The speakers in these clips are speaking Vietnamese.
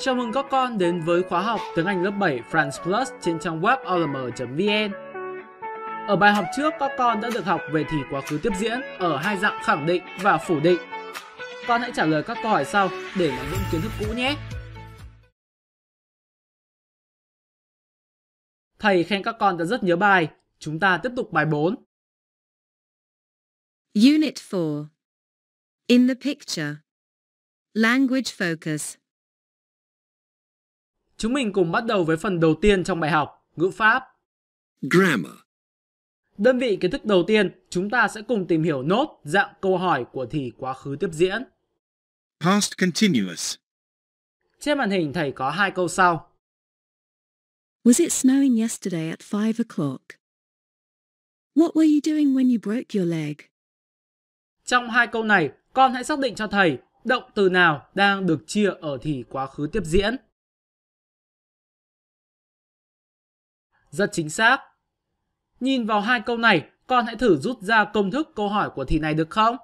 Chào mừng các con đến với khóa học tiếng Anh lớp 7 France Plus trên trang web olm.vn. Ở bài học trước, các con đã được học về thì quá khứ tiếp diễn ở hai dạng khẳng định và phủ định. Con hãy trả lời các câu hỏi sau để nắm vững kiến thức cũ nhé. Thầy khen các con đã rất nhớ bài. Chúng ta tiếp tục bài 4. Unit 4. In the picture. Language focus. Chúng mình cùng bắt đầu với phần đầu tiên trong bài học, ngữ pháp. Grammar. Đơn vị kiến thức đầu tiên, chúng ta sẽ cùng tìm hiểu nốt dạng câu hỏi của thì quá khứ tiếp diễn. Past continuous. Trên màn hình thầy có hai câu sau. Was it snowing yesterday at 5 o'clock? What were you doing when you broke your leg? Trong hai câu này, con hãy xác định cho thầy động từ nào đang được chia ở thì quá khứ tiếp diễn. Rất chính xác. Nhìn vào hai câu này, con hãy thử rút ra công thức câu hỏi của thì này được không?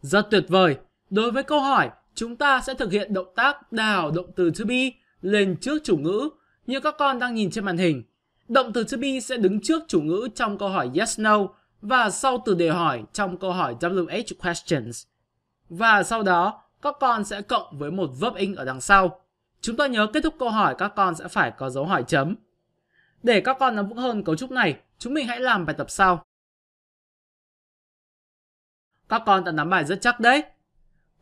Rất tuyệt vời. Đối với câu hỏi, chúng ta sẽ thực hiện động tác đào động từ to be lên trước chủ ngữ như các con đang nhìn trên màn hình. Động từ to be sẽ đứng trước chủ ngữ trong câu hỏi yes no và sau từ đề hỏi trong câu hỏi WH questions. Và sau đó, các con sẽ cộng với một verb in ở đằng sau. Chúng ta nhớ kết thúc câu hỏi các con sẽ phải có dấu hỏi chấm. Để các con nắm vững hơn cấu trúc này, chúng mình hãy làm bài tập sau. Các con đã nắm bài rất chắc đấy.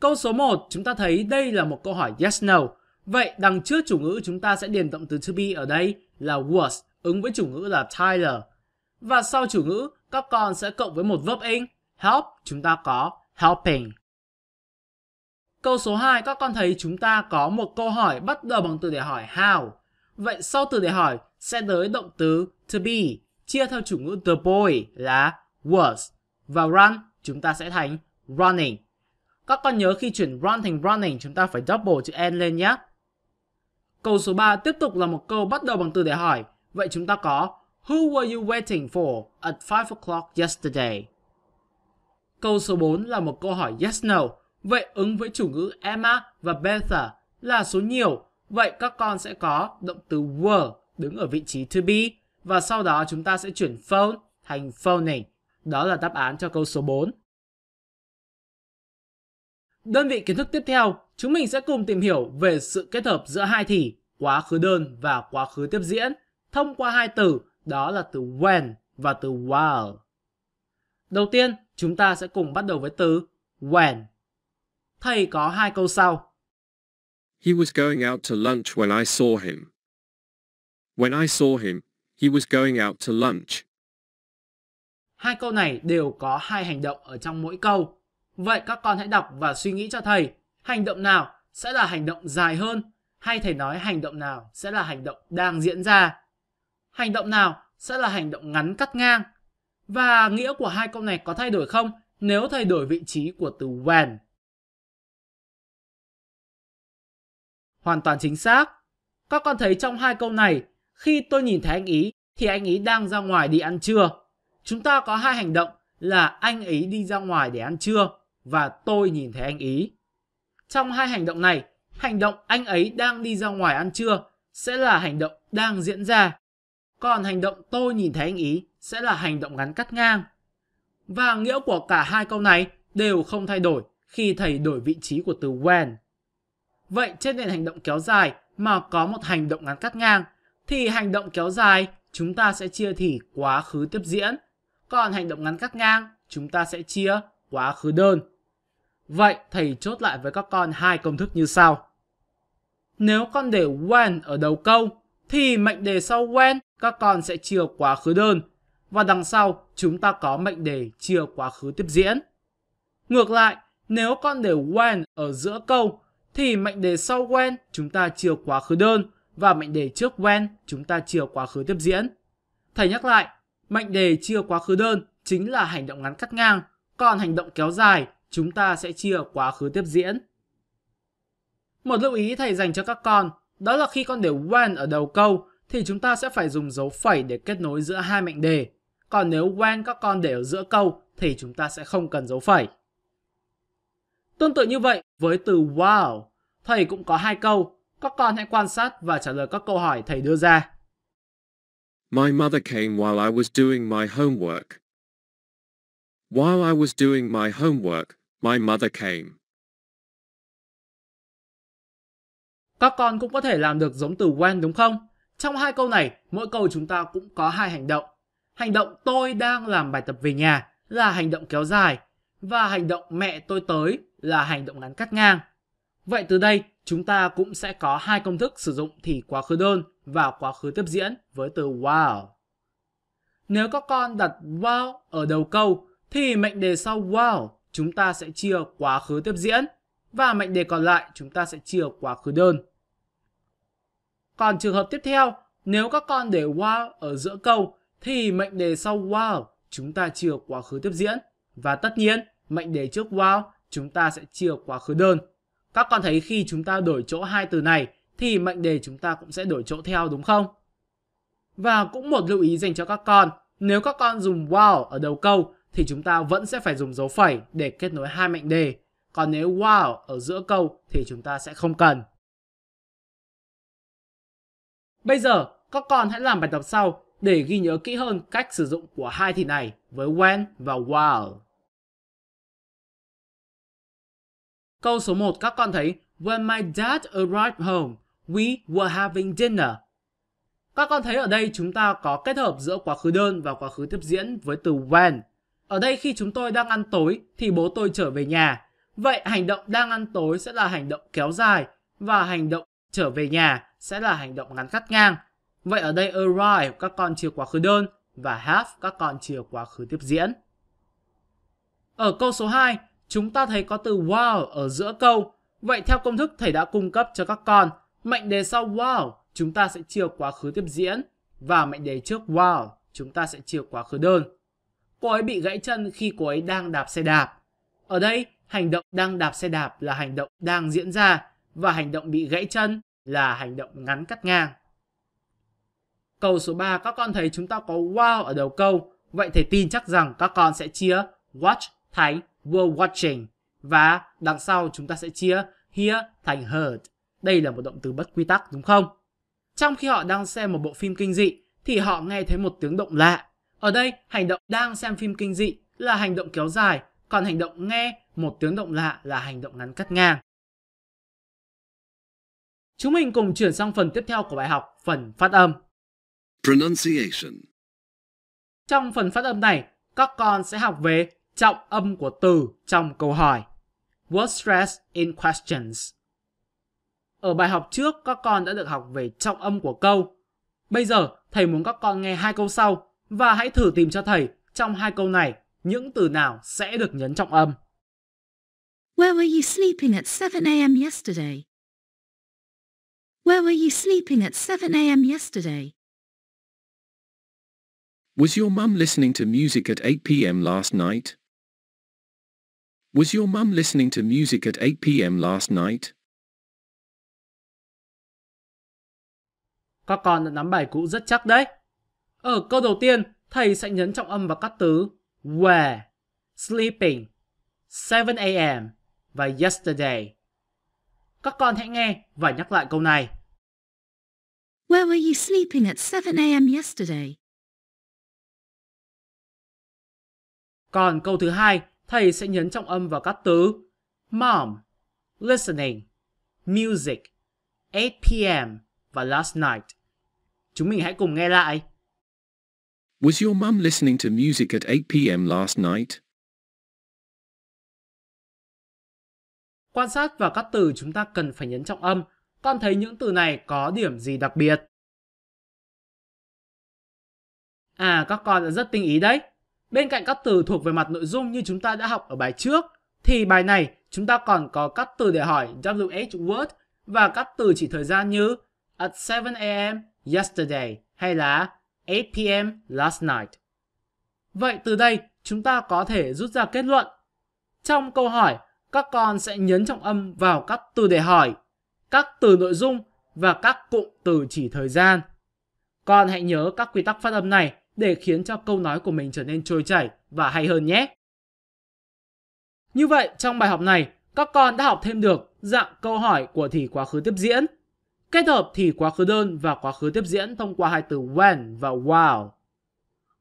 Câu số 1, chúng ta thấy đây là một câu hỏi yes no. Vậy đằng trước chủ ngữ chúng ta sẽ điền động từ to be ở đây là was, ứng với chủ ngữ là Tyler. Và sau chủ ngữ, các con sẽ cộng với một verb in, help, chúng ta có helping. Câu số 2 các con thấy chúng ta có một câu hỏi bắt đầu bằng từ để hỏi how. Vậy sau từ để hỏi sẽ tới động từ to be chia theo chủ ngữ the boy là was và run chúng ta sẽ thành running. Các con nhớ khi chuyển run thành running chúng ta phải double chữ n lên nhé. Câu số 3 tiếp tục là một câu bắt đầu bằng từ để hỏi. Vậy chúng ta có Who were you waiting for at 5 o'clock yesterday? Câu số 4 là một câu hỏi yes no Vậy ứng với chủ ngữ Emma và Bertha là số nhiều. Vậy các con sẽ có động từ were đứng ở vị trí to be và sau đó chúng ta sẽ chuyển phone thành phoning. Đó là đáp án cho câu số 4. Đơn vị kiến thức tiếp theo, chúng mình sẽ cùng tìm hiểu về sự kết hợp giữa hai thì quá khứ đơn và quá khứ tiếp diễn thông qua hai từ đó là từ when và từ while. Đầu tiên, chúng ta sẽ cùng bắt đầu với từ when thầy có hai câu sau. He was going out to lunch when I saw him. When I saw him, he was going out to lunch. Hai câu này đều có hai hành động ở trong mỗi câu. Vậy các con hãy đọc và suy nghĩ cho thầy, hành động nào sẽ là hành động dài hơn hay thầy nói hành động nào sẽ là hành động đang diễn ra? Hành động nào sẽ là hành động ngắn cắt ngang? Và nghĩa của hai câu này có thay đổi không nếu thầy đổi vị trí của từ when? Hoàn toàn chính xác. Các con thấy trong hai câu này, khi tôi nhìn thấy anh ý thì anh ý đang ra ngoài đi ăn trưa. Chúng ta có hai hành động là anh ấy đi ra ngoài để ăn trưa và tôi nhìn thấy anh ý. Trong hai hành động này, hành động anh ấy đang đi ra ngoài ăn trưa sẽ là hành động đang diễn ra. Còn hành động tôi nhìn thấy anh ý sẽ là hành động ngắn cắt ngang. Và nghĩa của cả hai câu này đều không thay đổi khi thầy đổi vị trí của từ when. Vậy trên nền hành động kéo dài mà có một hành động ngắn cắt ngang thì hành động kéo dài chúng ta sẽ chia thì quá khứ tiếp diễn. Còn hành động ngắn cắt ngang chúng ta sẽ chia quá khứ đơn. Vậy thầy chốt lại với các con hai công thức như sau. Nếu con để when ở đầu câu thì mệnh đề sau when các con sẽ chia quá khứ đơn và đằng sau chúng ta có mệnh đề chia quá khứ tiếp diễn. Ngược lại, nếu con để when ở giữa câu thì mệnh đề sau when chúng ta chia quá khứ đơn và mệnh đề trước when chúng ta chia quá khứ tiếp diễn. Thầy nhắc lại, mệnh đề chia quá khứ đơn chính là hành động ngắn cắt ngang, còn hành động kéo dài chúng ta sẽ chia quá khứ tiếp diễn. Một lưu ý thầy dành cho các con, đó là khi con để when ở đầu câu thì chúng ta sẽ phải dùng dấu phẩy để kết nối giữa hai mệnh đề. Còn nếu when các con để ở giữa câu thì chúng ta sẽ không cần dấu phẩy. Tương tự như vậy với từ wow, thầy cũng có hai câu. Các con hãy quan sát và trả lời các câu hỏi thầy đưa ra. My mother came while I was doing my homework. While I was doing my homework, my mother came. Các con cũng có thể làm được giống từ when đúng không? Trong hai câu này, mỗi câu chúng ta cũng có hai hành động. Hành động tôi đang làm bài tập về nhà là hành động kéo dài và hành động mẹ tôi tới là hành động ngắn cắt ngang. Vậy từ đây, chúng ta cũng sẽ có hai công thức sử dụng thì quá khứ đơn và quá khứ tiếp diễn với từ wow. Nếu các con đặt wow ở đầu câu thì mệnh đề sau wow chúng ta sẽ chia quá khứ tiếp diễn và mệnh đề còn lại chúng ta sẽ chia quá khứ đơn. Còn trường hợp tiếp theo, nếu các con để wow ở giữa câu thì mệnh đề sau wow chúng ta chia quá khứ tiếp diễn và tất nhiên mệnh đề trước while chúng ta sẽ chia quá khứ đơn. Các con thấy khi chúng ta đổi chỗ hai từ này thì mệnh đề chúng ta cũng sẽ đổi chỗ theo đúng không? Và cũng một lưu ý dành cho các con, nếu các con dùng while ở đầu câu thì chúng ta vẫn sẽ phải dùng dấu phẩy để kết nối hai mệnh đề. Còn nếu while ở giữa câu thì chúng ta sẽ không cần. Bây giờ, các con hãy làm bài tập sau để ghi nhớ kỹ hơn cách sử dụng của hai thì này với when và while. Câu số 1 các con thấy When my dad arrived home, we were having dinner. Các con thấy ở đây chúng ta có kết hợp giữa quá khứ đơn và quá khứ tiếp diễn với từ when. Ở đây khi chúng tôi đang ăn tối thì bố tôi trở về nhà. Vậy hành động đang ăn tối sẽ là hành động kéo dài và hành động trở về nhà sẽ là hành động ngắn cắt ngang. Vậy ở đây arrive các con chia quá khứ đơn và have các con chia quá khứ tiếp diễn. Ở câu số 2, chúng ta thấy có từ wow ở giữa câu. Vậy theo công thức thầy đã cung cấp cho các con, mệnh đề sau wow chúng ta sẽ chia quá khứ tiếp diễn và mệnh đề trước wow chúng ta sẽ chia quá khứ đơn. Cô ấy bị gãy chân khi cô ấy đang đạp xe đạp. Ở đây, hành động đang đạp xe đạp là hành động đang diễn ra và hành động bị gãy chân là hành động ngắn cắt ngang. Câu số 3 các con thấy chúng ta có wow ở đầu câu, vậy thầy tin chắc rằng các con sẽ chia watch thành were watching và đằng sau chúng ta sẽ chia here thành heard. Đây là một động từ bất quy tắc đúng không? Trong khi họ đang xem một bộ phim kinh dị thì họ nghe thấy một tiếng động lạ. Ở đây, hành động đang xem phim kinh dị là hành động kéo dài, còn hành động nghe một tiếng động lạ là hành động ngắn cắt ngang. Chúng mình cùng chuyển sang phần tiếp theo của bài học, phần phát âm. Pronunciation. Trong phần phát âm này, các con sẽ học về trọng âm của từ trong câu hỏi. Word stress in questions. Ở bài học trước, các con đã được học về trọng âm của câu. Bây giờ, thầy muốn các con nghe hai câu sau và hãy thử tìm cho thầy trong hai câu này những từ nào sẽ được nhấn trọng âm. Where were you sleeping at 7 a.m. yesterday? Where were you sleeping at 7 a.m. yesterday? Was your mum listening to music at 8 p.m. last night? Was your mum listening to music at 8 p.m. last night? Các con đã nắm bài cũ rất chắc đấy. Ở câu đầu tiên, thầy sẽ nhấn trọng âm vào các từ where, sleeping, 7 a.m. và yesterday. Các con hãy nghe và nhắc lại câu này. Where were you sleeping at 7 a.m. yesterday? Còn câu thứ hai thầy sẽ nhấn trọng âm vào các từ mom, listening, music, 8 p.m. và last night. Chúng mình hãy cùng nghe lại. Was your mom listening to music at 8 p.m. last night? Quan sát vào các từ chúng ta cần phải nhấn trọng âm. Con thấy những từ này có điểm gì đặc biệt? À, các con đã rất tinh ý đấy. Bên cạnh các từ thuộc về mặt nội dung như chúng ta đã học ở bài trước, thì bài này chúng ta còn có các từ để hỏi WH word và các từ chỉ thời gian như at 7 am yesterday hay là 8 pm last night. Vậy từ đây chúng ta có thể rút ra kết luận. Trong câu hỏi, các con sẽ nhấn trọng âm vào các từ để hỏi, các từ nội dung và các cụm từ chỉ thời gian. Con hãy nhớ các quy tắc phát âm này để khiến cho câu nói của mình trở nên trôi chảy và hay hơn nhé. Như vậy, trong bài học này, các con đã học thêm được dạng câu hỏi của thì quá khứ tiếp diễn, kết hợp thì quá khứ đơn và quá khứ tiếp diễn thông qua hai từ when và while.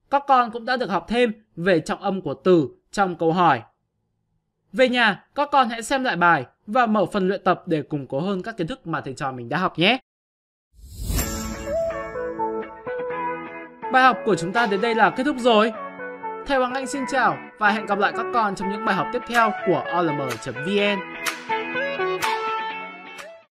Các con cũng đã được học thêm về trọng âm của từ trong câu hỏi. Về nhà, các con hãy xem lại bài và mở phần luyện tập để củng cố hơn các kiến thức mà thầy trò mình đã học nhé. Bài học của chúng ta đến đây là kết thúc rồi. Thầy Hoàng Anh xin chào và hẹn gặp lại các con trong những bài học tiếp theo của olm.vn.